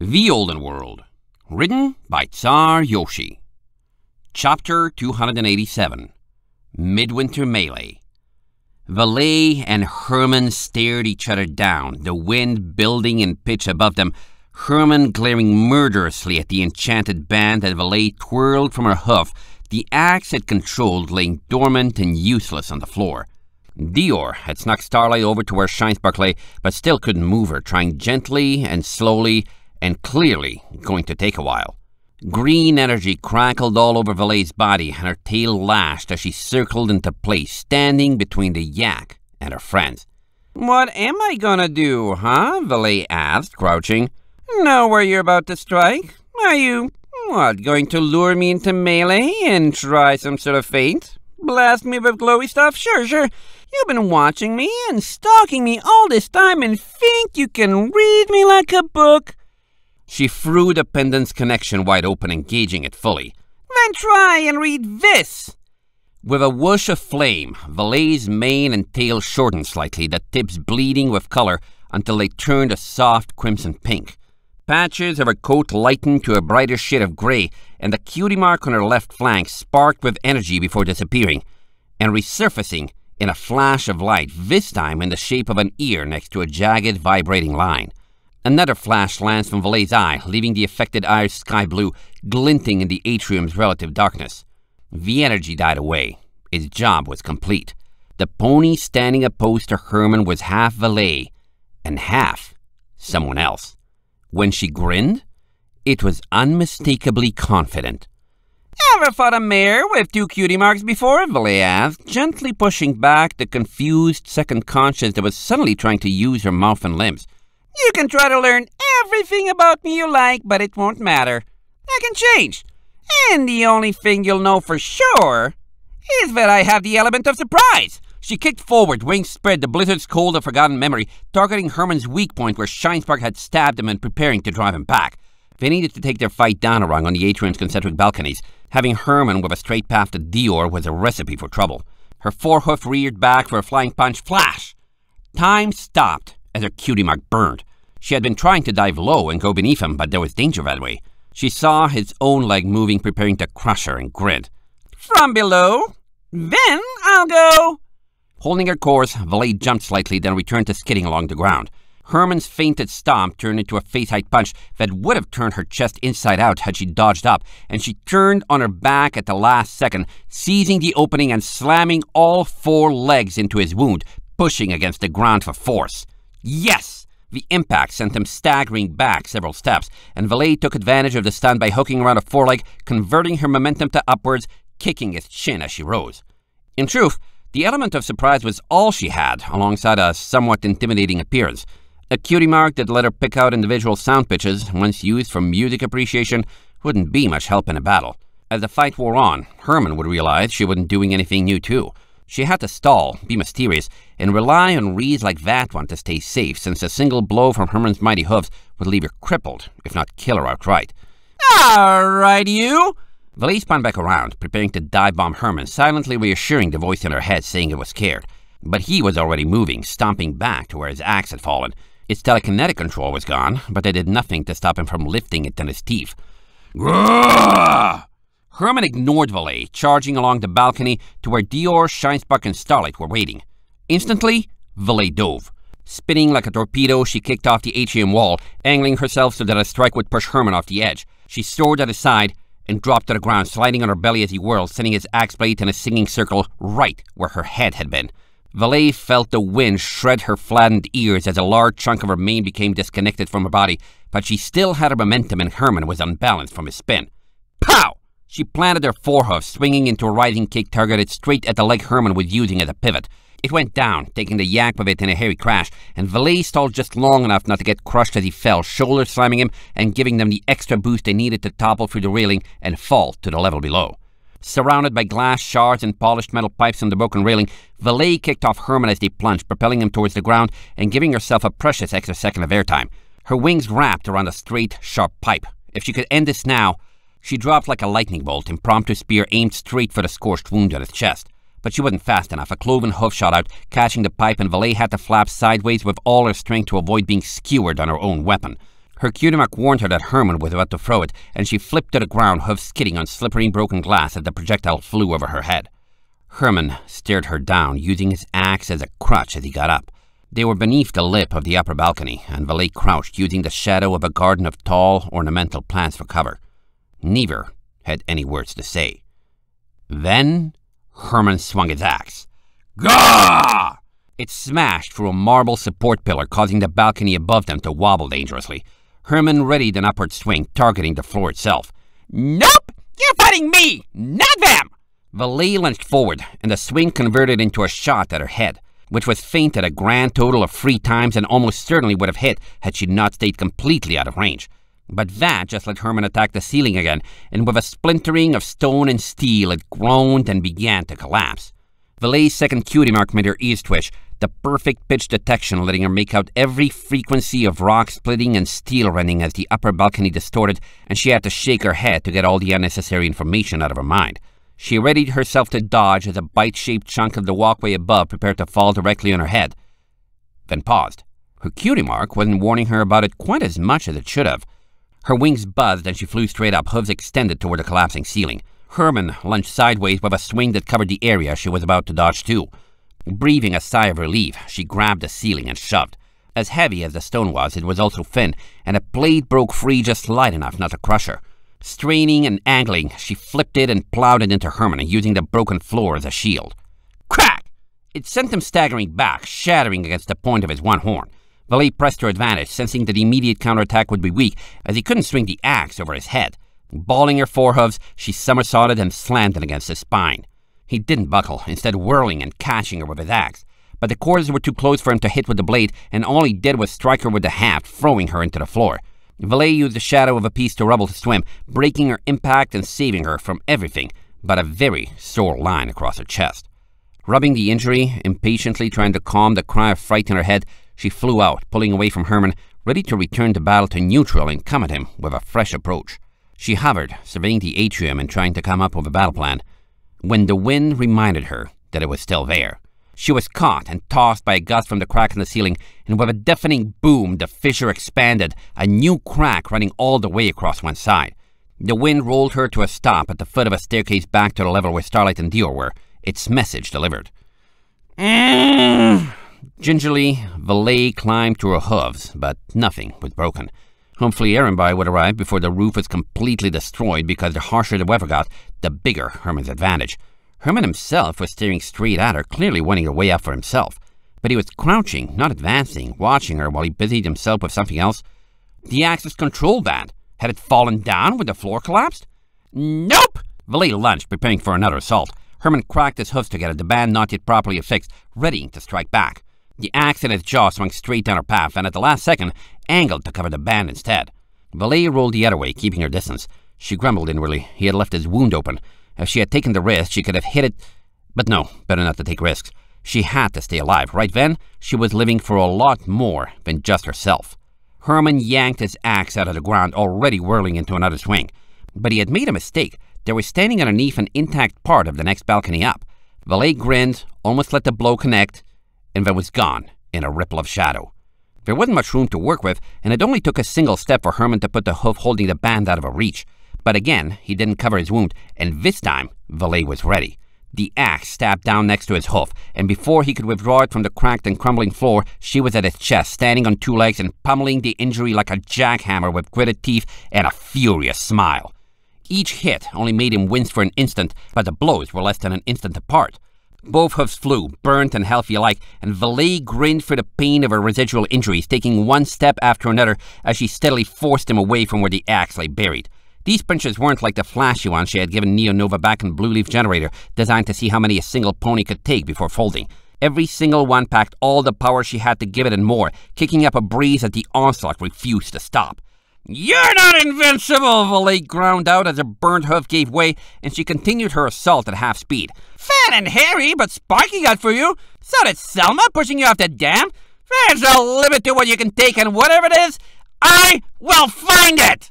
The Olden World, written by Tsar Yoshi. Chapter 287 Midwinter Melee. Valet and Herman stared each other down, the wind building in pitch above them, Herman glaring murderously at the enchanted band that Valet twirled from her hoof, the axe it controlled laying dormant and useless on the floor. Dior had snuck Starlight over to where Shinespark lay, but still couldn't move her, trying gently and slowly and clearly going to take a while. Green energy crackled all over Valet's body, and her tail lashed as she circled into place, standing between the yak and her friends. What am I gonna do, huh? Valet asked, crouching. Know where you're about to strike? Are you, what, going to lure me into melee and try some sort of feint? Blast me with glowy stuff? Sure, sure. You've been watching me and stalking me all this time and think you can read me like a book? She threw the pendant's connection wide open, engaging it fully. Then try and read this! With a whoosh of flame, Valet's mane and tail shortened slightly, the tips bleeding with color until they turned a soft crimson pink. Patches of her coat lightened to a brighter shade of gray, and the cutie mark on her left flank sparked with energy before disappearing and resurfacing in a flash of light, this time in the shape of an ear next to a jagged, vibrating line. Another flash lands from Valet's eye, leaving the affected eye's sky blue glinting in the atrium's relative darkness. The energy died away. His job was complete. The pony standing opposed to Herman was half Valet and half someone else. When she grinned, it was unmistakably confident. Ever fought a mare with two cutie marks before? Valet asked, gently pushing back the confused second conscience that was suddenly trying to use her mouth and limbs. You can try to learn everything about me you like, but it won't matter. I can change. And the only thing you'll know for sure is that I have the element of surprise. She kicked forward, wings spread, the blizzard's cold of forgotten memory, targeting Herman's weak point where Shinespark had stabbed him and preparing to drive him back. They needed to take their fight down a rung on the atrium's concentric balconies. Having Herman with a straight path to Dior was a recipe for trouble. Her forehoof reared back for a flying punch flash. Time stopped as her cutie mark burned. She had been trying to dive low and go beneath him, but there was danger that way. She saw his own leg moving, preparing to crush her, and grinned. From below? Then I'll go. Holding her course, Valet jumped slightly, then returned to skidding along the ground. Herman's fainted stomp turned into a face-height punch that would have turned her chest inside out had she dodged up, and she turned on her back at the last second, seizing the opening and slamming all four legs into his wound, pushing against the ground for force. Yes! The impact sent him staggering back several steps, and Valet took advantage of the stun by hooking around a foreleg, converting her momentum to upwards, kicking his chin as she rose. In truth, the element of surprise was all she had, alongside a somewhat intimidating appearance. A cutie mark that let her pick out individual sound pitches, once used for music appreciation, wouldn't be much help in a battle. As the fight wore on, Herman would realize she wasn't doing anything new too. She had to stall, be mysterious, and rely on reeds like that one to stay safe, since a single blow from Herman's mighty hooves would leave her crippled, if not kill her outright. All right, you! Valise spun back around, preparing to dive bomb Herman, silently reassuring the voice in her head saying it was scared. But he was already moving, stomping back to where his axe had fallen. Its telekinetic control was gone, but they did nothing to stop him from lifting it in his teeth. Grrrr! Herman ignored Valet, charging along the balcony to where Dior, Scheinsbach, and Starlight were waiting. Instantly, Valet dove. Spinning like a torpedo, she kicked off the atrium wall, angling herself so that a strike would push Herman off the edge. She soared at his side and dropped to the ground, sliding on her belly as he whirled, sending his axe blade in a singing circle right where her head had been. Valet felt the wind shred her flattened ears as a large chunk of her mane became disconnected from her body, but she still had her momentum and Herman was unbalanced from his spin. Pow! She planted her forehoof, swinging into a rising kick targeted straight at the leg Herman was using as a pivot. It went down, taking the yak with it in a hairy crash, and Valet stalled just long enough not to get crushed as he fell, shoulders slamming him and giving them the extra boost they needed to topple through the railing and fall to the level below. Surrounded by glass shards and polished metal pipes on the broken railing, Valet kicked off Herman as they plunged, propelling him towards the ground and giving herself a precious extra second of airtime. Her wings wrapped around a straight, sharp pipe. If she could end this now, she dropped like a lightning bolt, impromptu spear aimed straight for the scorched wound on his chest. But she wasn't fast enough. A cloven hoof shot out, catching the pipe, and Valet had to flap sideways with all her strength to avoid being skewered on her own weapon. Her Qdumac warned her that Herman was about to throw it, and she flipped to the ground, hoof skidding on slippery broken glass as the projectile flew over her head. Herman stared her down, using his axe as a crutch as he got up. They were beneath the lip of the upper balcony, and Valet crouched, using the shadow of a garden of tall, ornamental plants for cover. Neither had any words to say. Then Herman swung his axe. Gah! It smashed through a marble support pillar, causing the balcony above them to wobble dangerously. Herman readied an upward swing, targeting the floor itself. Nope! You're fighting me, not them! Valee lunged forward, and the swing converted into a shot at her head, which was feinted a grand total of three times and almost certainly would have hit had she not stayed completely out of range. But that, just let Herman attack the ceiling again, and with a splintering of stone and steel, it groaned and began to collapse. Valet's second cutie mark made her ears twitch, the perfect pitch detection letting her make out every frequency of rock splitting and steel rending as the upper balcony distorted, and she had to shake her head to get all the unnecessary information out of her mind. She readied herself to dodge as a bite shaped chunk of the walkway above prepared to fall directly on her head, then paused. Her cutie mark wasn't warning her about it quite as much as it should have. Her wings buzzed and she flew straight up, hooves extended toward the collapsing ceiling. Herman lunged sideways with a swing that covered the area she was about to dodge to. Breathing a sigh of relief, she grabbed the ceiling and shoved. As heavy as the stone was, it was also thin, and a blade broke free just light enough not to crush her. Straining and angling, she flipped it and plowed it into Herman, using the broken floor as a shield. Crack! It sent him staggering back, shattering against the point of his one horn. Valet pressed her advantage, sensing that the immediate counterattack would be weak, as he couldn't swing the axe over his head. Balling her forehooves, she somersaulted and slammed it against his spine. He didn't buckle, instead whirling and catching her with his axe. But the cords were too close for him to hit with the blade, and all he did was strike her with the haft, throwing her into the floor. Valet used the shadow of a piece to rubble to swim, breaking her impact and saving her from everything but a very sore line across her chest. Rubbing the injury, impatiently trying to calm the cry of fright in her head, she flew out, pulling away from Herman, ready to return to battle to neutral and come at him with a fresh approach. She hovered, surveying the atrium and trying to come up with a battle plan, when the wind reminded her that it was still there. She was caught and tossed by a gust from the crack in the ceiling, and with a deafening boom, the fissure expanded, a new crack running all the way across one side. The wind rolled her to a stop at the foot of a staircase back to the level where Starlight and Dior were, its message delivered. Mm. Gingerly, Valet climbed to her hooves, but nothing was broken. Hopefully Erenby would arrive before the roof was completely destroyed because the harsher the weather got, the bigger Herman's advantage. Herman himself was staring straight at her, clearly wanting a way out for himself. But he was crouching, not advancing, watching her while he busied himself with something else. The axis controlled that. Had it fallen down when the floor collapsed? Nope! Valet lunged, preparing for another assault. Herman cracked his hoofs together, the band not yet properly affixed, readying to strike back. The axe in his jaw swung straight down her path and at the last second angled to cover the band instead. Valet rolled the other way, keeping her distance. She grumbled inwardly. He had left his wound open. If she had taken the risk, she could have hit it. But no, better not to take risks. She had to stay alive. Right then, she was living for a lot more than just herself. Herman yanked his axe out of the ground, already whirling into another swing. But he had made a mistake. They were standing underneath an intact part of the next balcony up. Valet grinned, almost let the blow connect, and then was gone in a ripple of shadow. There wasn't much room to work with, and it only took a single step for Herman to put the hoof holding the band out of a reach. But again, he didn't cover his wound, and this time, Valet was ready. The axe stabbed down next to his hoof, and before he could withdraw it from the cracked and crumbling floor, she was at his chest, standing on two legs and pummeling the injury like a jackhammer with gritted teeth and a furious smile. Each hit only made him wince for an instant, but the blows were less than an instant apart. Both hooves flew, burnt and healthy alike, and Valet grinned through the pain of her residual injuries, taking one step after another as she steadily forced him away from where the axe lay buried. These punches weren't like the flashy ones she had given Neonova back in Blue Leaf Generator, designed to see how many a single pony could take before folding. Every single one packed all the power she had to give it and more, kicking up a breeze that the onslaught refused to stop. You're not invincible, Valet ground out as her burnt hoof gave way and she continued her assault at half speed. Fat and hairy, but Sparky got for you. So did Selma, pushing you off the dam. There's a limit to what you can take, and whatever it is, I will find it!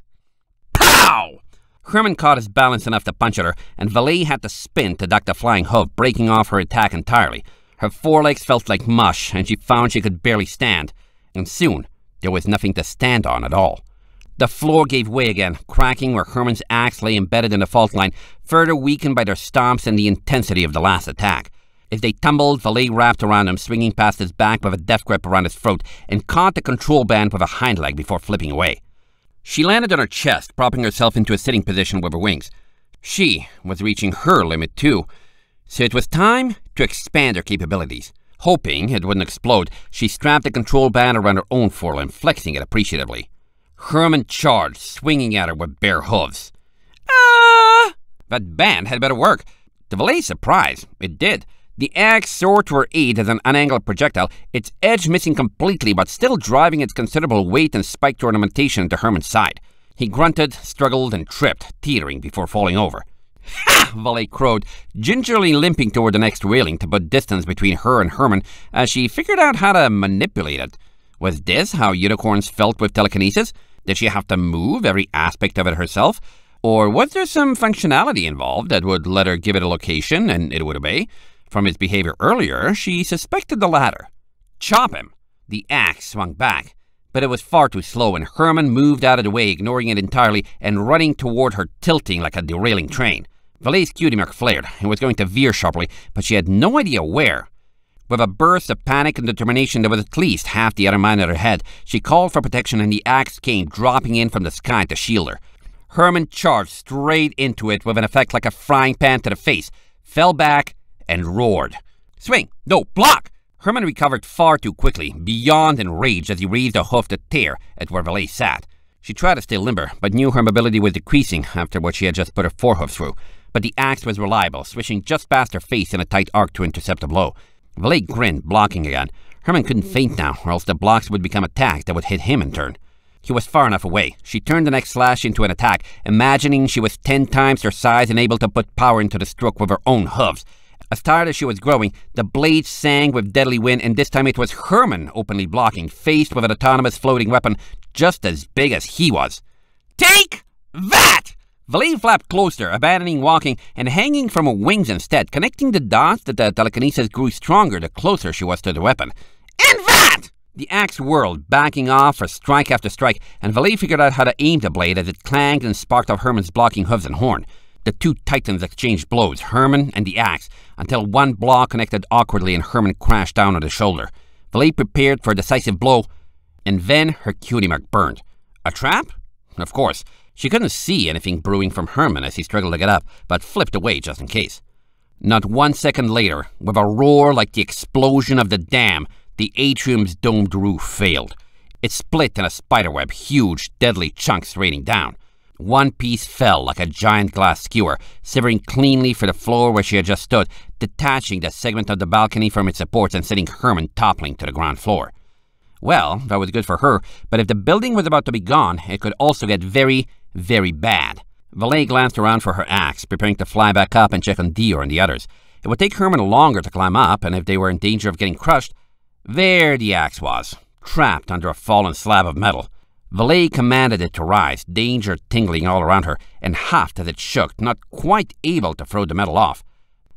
Pow! Herman caught his balance enough to punch at her, and Valet had to spin to duck the flying hoof, breaking off her attack entirely. Her forelegs felt like mush, and she found she could barely stand. And soon, there was nothing to stand on at all. The floor gave way again, cracking where Herman's axe lay embedded in the fault line, further weakened by their stomps and the intensity of the last attack. As they tumbled, Valet wrapped around him, swinging past his back with a death grip around his throat, and caught the control band with a hind leg before flipping away. She landed on her chest, propping herself into a sitting position with her wings. She was reaching her limit, too, so it was time to expand her capabilities. Hoping it wouldn't explode, she strapped the control band around her own forelimb, flexing it appreciatively. Herman charged, swinging at her with bare hooves. Ah! That band had better work. To Valet's surprise, it did. The axe soared to her aid as an unangled projectile, its edge missing completely but still driving its considerable weight and spiked ornamentation into Herman's side. He grunted, struggled, and tripped, teetering before falling over. Ha! Valet crowed, gingerly limping toward the next railing to put distance between her and Herman as she figured out how to manipulate it. Was this how unicorns felt with telekinesis? Did she have to move every aspect of it herself? Or was there some functionality involved that would let her give it a location and it would obey? From his behavior earlier, she suspected the latter. Chop him! The axe swung back, but it was far too slow and Herman moved out of the way, ignoring it entirely and running toward her tilting like a derailing train. Valet's cutie mark flared and was going to veer sharply, but she had no idea where. With a burst of panic and determination that was at least half the other man at her head, she called for protection and the axe came dropping in from the sky to shield her. Herman charged straight into it with an effect like a frying pan to the face, fell back, and roared. Swing! No, block! Herman recovered far too quickly, beyond enraged as he raised a hoof to tear at where Valet sat. She tried to stay limber, but knew her mobility was decreasing after what she had just put her forehoof through. But the axe was reliable, swishing just past her face in a tight arc to intercept the blow. Blake grinned, blocking again. Herman couldn't faint now, or else the blocks would become attacks that would hit him in turn. He was far enough away. She turned the next slash into an attack, imagining she was ten times her size and able to put power into the stroke with her own hooves. As tired as she was growing, the blade sang with deadly wind, and this time it was Herman openly blocking, faced with an autonomous floating weapon just as big as he was. Take that! Valet flapped closer, abandoning walking and hanging from her wings instead, connecting the dots that the telekinesis grew stronger the closer she was to the weapon. And that! The axe whirled, backing off for strike after strike, and Valet figured out how to aim the blade as it clanged and sparked off Herman's blocking hooves and horn. The two titans exchanged blows, Herman and the axe, until one blow connected awkwardly and Herman crashed down on his shoulder. Valet prepared for a decisive blow, and then her cutie mark burned. A trap? Of course. She couldn't see anything brewing from Herman as he struggled to get up, but flipped away just in case. Not one second later, with a roar like the explosion of the dam, the atrium's domed roof failed. It split in a spiderweb, huge, deadly chunks raining down. One piece fell like a giant glass skewer, severing cleanly for the floor where she had just stood, detaching the segment of the balcony from its supports and sending Herman toppling to the ground floor. Well, that was good for her, but if the building was about to be gone, it could also get very, very bad. Valet glanced around for her axe, preparing to fly back up and check on Dior and the others. It would take Herman longer to climb up, and if they were in danger of getting crushed, there the axe was, trapped under a fallen slab of metal. Valet commanded it to rise, danger tingling all around her, and huffed as it shook, not quite able to throw the metal off.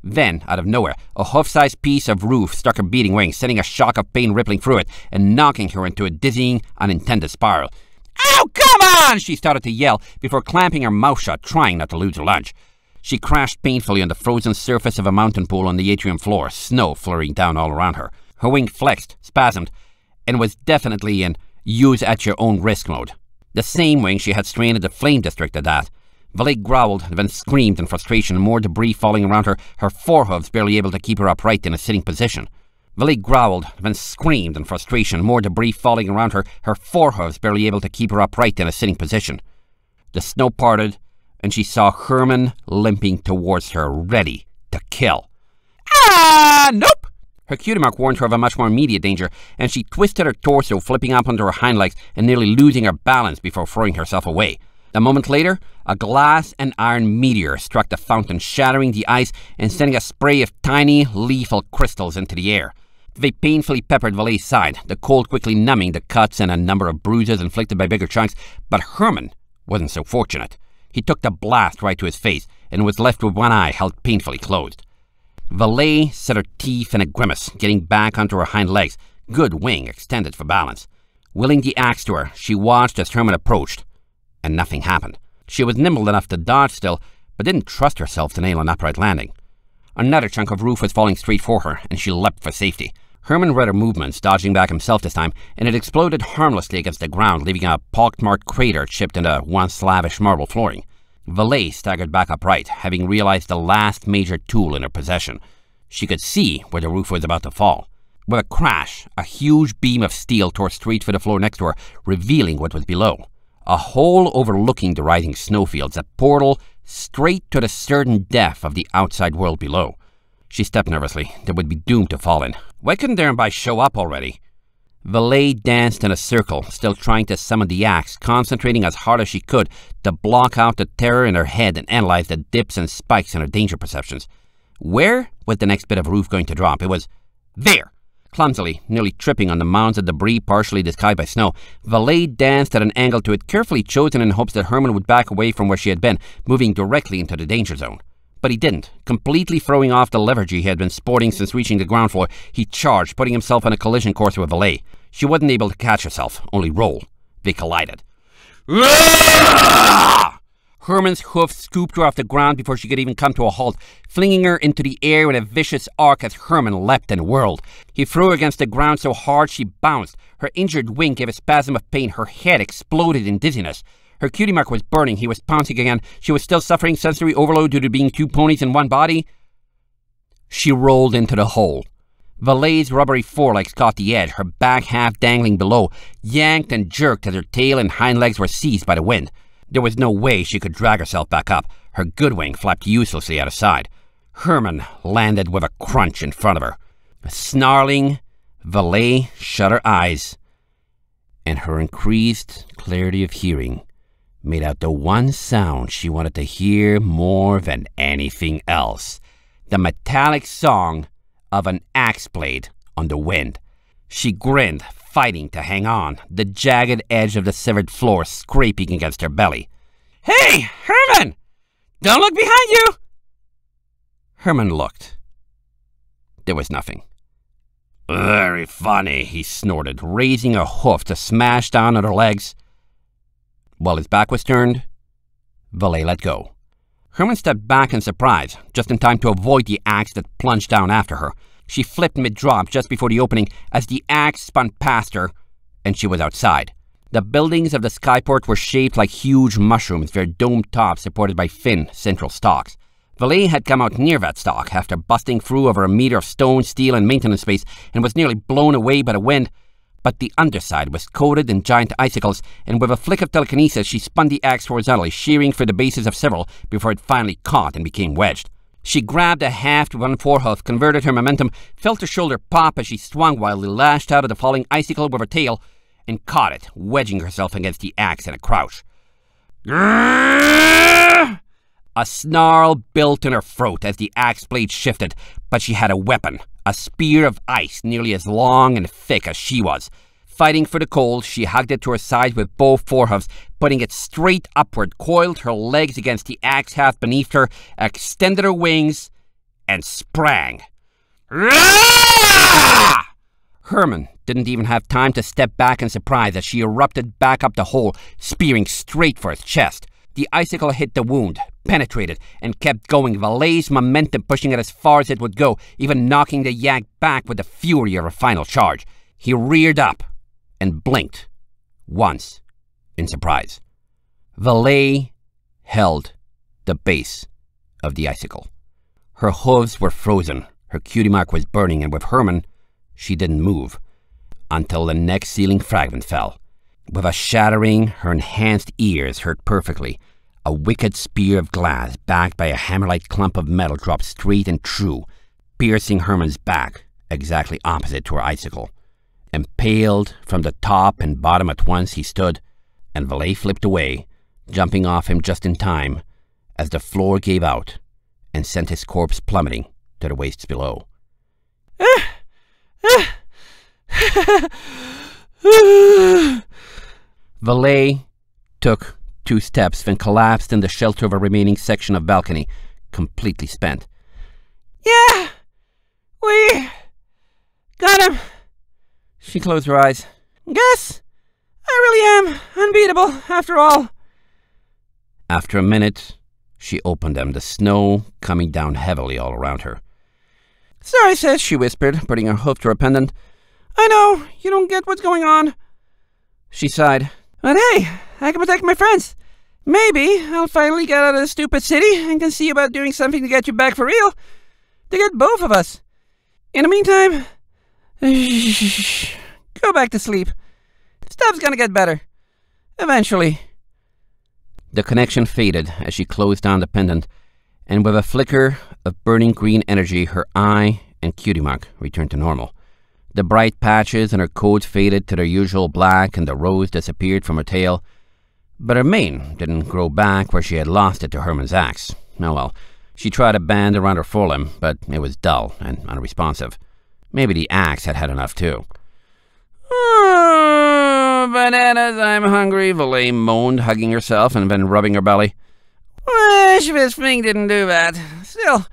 Then, out of nowhere, a hoof-sized piece of roof struck her beating wing, sending a shock of pain rippling through it and knocking her into a dizzying, unintended spiral. Oh, come on! She started to yell before clamping her mouth shut, trying not to lose her lunch. She crashed painfully on the frozen surface of a mountain pool on the atrium floor, snow flurrying down all around her. Her wing flexed, spasmed, and was definitely in use at your own risk mode. The same wing she had strained at the flame district at that. Valet growled and then screamed in frustration, more debris falling around her, her forehooves barely able to keep her upright in a sitting position. Lily growled, then screamed in frustration, more debris falling around her, her forehooves barely able to keep her upright in a sitting position. The snow parted, and she saw Herman limping towards her, ready to kill. Ah, nope! Her cutie mark warned her of a much more immediate danger, and she twisted her torso, flipping up onto her hind legs and nearly losing her balance before throwing herself away. A moment later, a glass and iron meteor struck the fountain, shattering the ice and sending a spray of tiny, lethal crystals into the air. They painfully peppered Valet's side, the cold quickly numbing the cuts and a number of bruises inflicted by bigger chunks, but Herman wasn't so fortunate. He took the blast right to his face and was left with one eye held painfully closed. Valet set her teeth in a grimace, getting back onto her hind legs, good wing extended for balance. Willing the axe to her, she watched as Herman approached, and nothing happened. She was nimble enough to dodge still, but didn't trust herself to nail an upright landing. Another chunk of roof was falling straight for her, and she leapt for safety. Herman read her movements, dodging back himself this time, and it exploded harmlessly against the ground, leaving a pockmarked crater chipped into once lavish marble flooring. Valet staggered back upright, having realized the last major tool in her possession. She could see where the roof was about to fall. With a crash, a huge beam of steel tore straight for the floor next to her, revealing what was below. A hole overlooking the rising snowfields, a portal straight to the certain death of the outside world below. She stepped nervously. They would be doomed to fall in. Why couldn't Darrenby show up already? Valet danced in a circle, still trying to summon the axe, concentrating as hard as she could to block out the terror in her head and analyze the dips and spikes in her danger perceptions. Where was the next bit of roof going to drop? It was there. Clumsily, nearly tripping on the mounds of debris partially disguised by snow, Valet danced at an angle to it carefully chosen in hopes that Herman would back away from where she had been, moving directly into the danger zone. But he didn't. Completely throwing off the leverage he had been sporting since reaching the ground floor, he charged, putting himself on a collision course with Valet. She wasn't able to catch herself, only roll. They collided. Herman's hoof scooped her off the ground before she could even come to a halt, flinging her into the air in a vicious arc as Herman leapt and whirled. He threw her against the ground so hard she bounced. Her injured wing gave a spasm of pain. Her head exploded in dizziness. Her cutie mark was burning. He was pouncing again. She was still suffering sensory overload due to being two ponies in one body. She rolled into the hole. Valet's rubbery forelegs caught the edge, her back half dangling below, yanked and jerked as her tail and hind legs were seized by the wind. There was no way she could drag herself back up. Her good wing flapped uselessly at her side. Herman landed with a crunch in front of her. A snarling, Valet shut her eyes, and her increased clarity of hearing made out the one sound she wanted to hear more than anything else the metallic song of an axe blade on the wind. She grinned, fighting to hang on, the jagged edge of the severed floor scraping against her belly. Hey, Herman! Don't look behind you! Herman looked. There was nothing. Very funny, he snorted, raising a hoof to smash down on her legs. While his back was turned, Valet let go. Herman stepped back in surprise, just in time to avoid the axe that plunged down after her. She flipped mid-drop just before the opening as the axe spun past her, and she was outside. The buildings of the skyport were shaped like huge mushrooms, their domed tops supported by thin central stalks. Valet had come out near that stalk after busting through over a meter of stone, steel, and maintenance space and was nearly blown away by the wind. But the underside was coated in giant icicles, and with a flick of telekinesis, she spun the axe horizontally, shearing through the bases of several before it finally caught and became wedged. She grabbed a half to one forehoof, converted her momentum, felt her shoulder pop as she swung wildly, lashed out at the falling icicle with her tail, and caught it, wedging herself against the axe in a crouch. A snarl built in her throat as the axe blade shifted, but she had a weapon, a spear of ice nearly as long and thick as she was fighting for the coal, she hugged it to her side with both forehoofs, putting it straight upward, coiled her legs against the axe half beneath her, extended her wings, and sprang. Herman didn't even have time to step back in surprise as she erupted back up the hole, spearing straight for his chest. The icicle hit the wound, penetrated, and kept going, Valet's momentum pushing it as far as it would go, even knocking the yak back with the fury of a final charge. He reared up, and blinked once in surprise. Valet held the base of the icicle. Her hooves were frozen, her cutie mark was burning, and with Herman, she didn't move until the next ceiling fragment fell. With a shattering, her enhanced ears hurt perfectly. A wicked spear of glass backed by a hammer-like clump of metal dropped straight and true, piercing Herman's back, exactly opposite to her icicle. Impaled from the top and bottom at once he stood, and Valet flipped away, jumping off him just in time, as the floor gave out and sent his corpse plummeting to the wastes below. Valet took two steps, then collapsed in the shelter of a remaining section of balcony, completely spent. Yeah! We got him! She closed her eyes. Guess, I really am unbeatable after all. After a minute, she opened them, the snow coming down heavily all around her. Sorry, sis, she whispered, putting her hoof to her pendant. I know, you don't get what's going on. She sighed. But hey, I can protect my friends. Maybe I'll finally get out of this stupid city and can see about doing something to get you back for real. To get both of us. In the meantime... Go back to sleep. Stuff's gonna get better. Eventually. The connection faded as she closed down the pendant, and with a flicker of burning green energy, her eye and cutie mark returned to normal. The bright patches on her coat faded to their usual black and the rose disappeared from her tail, but her mane didn't grow back where she had lost it to Herman's axe. Oh well, she tried a band around her forelimb, but it was dull and unresponsive. Maybe the axe had had enough too. Oh, bananas, I'm hungry, Valet moaned, hugging herself and then rubbing her belly. Wish this thing didn't do that. Still,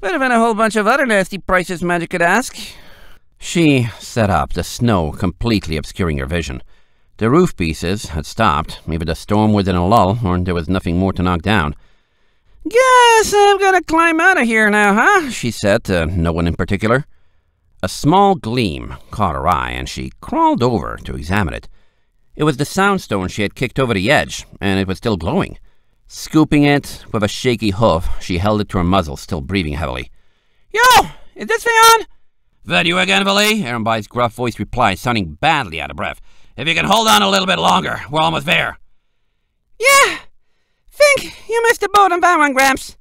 better than a whole bunch of other nasty prices magic could ask. She set up, the snow completely obscuring her vision. The roof pieces had stopped, either the storm was in a lull or there was nothing more to knock down. Guess I'm gonna climb out of here now, huh? She said to no one in particular. A small gleam caught her eye, and she crawled over to examine it. It was the soundstone she had kicked over the edge, and it was still glowing. Scooping it with a shaky hoof, she held it to her muzzle, still breathing heavily. Yo! Is this thing on? That you again, Billy? Aaronby's gruff voice replied, sounding badly out of breath. If you can hold on a little bit longer, we're almost there. Yeah! Think you missed the boat on that one, Gramps.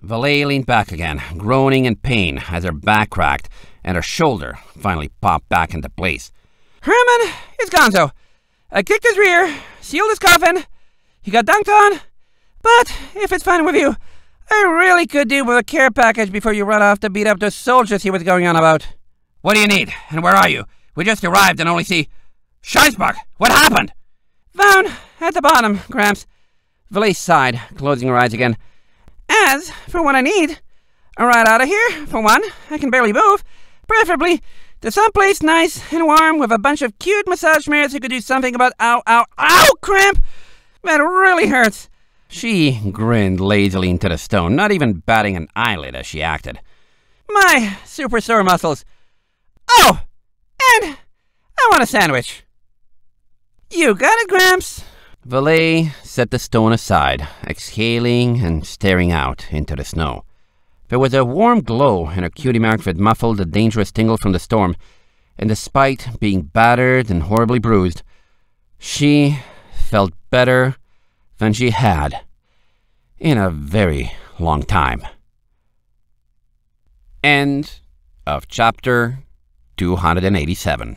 Valet leaned back again, groaning in pain as her back cracked, and her shoulder finally popped back into place. Herman, it's Gonzo. I kicked his rear, sealed his coffin, he got dunked on, but if it's fine with you, I really could do with a care package before you run off to beat up those soldiers he was going on about. What do you need, and where are you? We just arrived and only see... Scheinsbach, what happened? Down at the bottom, Gramps. Valise sighed, closing her eyes again. As for what I need, right out of here, for one, I can barely move, Preferably to someplace nice and warm with a bunch of cute massage mirrors who could do something about ow, ow, ow cramp. That really hurts. She grinned lazily into the stone, not even batting an eyelid as she acted. My super sore muscles. Oh, and I want a sandwich. You got it, Gramps. Valet set the stone aside, exhaling and staring out into the snow. There was a warm glow and her cutie mark that muffled the dangerous tingle from the storm, and despite being battered and horribly bruised, she felt better than she had in a very long time. End of chapter 287.